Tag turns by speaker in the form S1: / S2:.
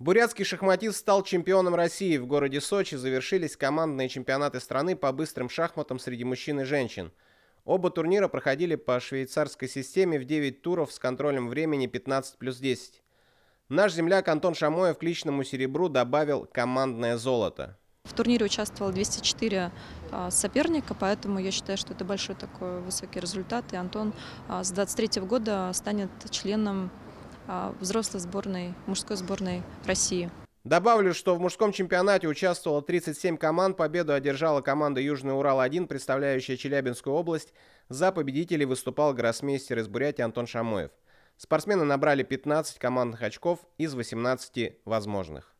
S1: Бурятский шахматист стал чемпионом России. В городе Сочи завершились командные чемпионаты страны по быстрым шахматам среди мужчин и женщин. Оба турнира проходили по швейцарской системе в 9 туров с контролем времени 15 плюс 10. Наш земляк Антон Шамоев к личному серебру добавил командное золото.
S2: В турнире участвовало 204 а, соперника, поэтому я считаю, что это большой такой высокий результат. И Антон а, с 23 года станет членом а, взрослой сборной, мужской сборной России.
S1: Добавлю, что в мужском чемпионате участвовало 37 команд. Победу одержала команда Южный Урал-1, представляющая Челябинскую область. За победителей выступал гроссмейстер из Бурятии Антон Шамоев. Спортсмены набрали 15 командных очков из 18 возможных.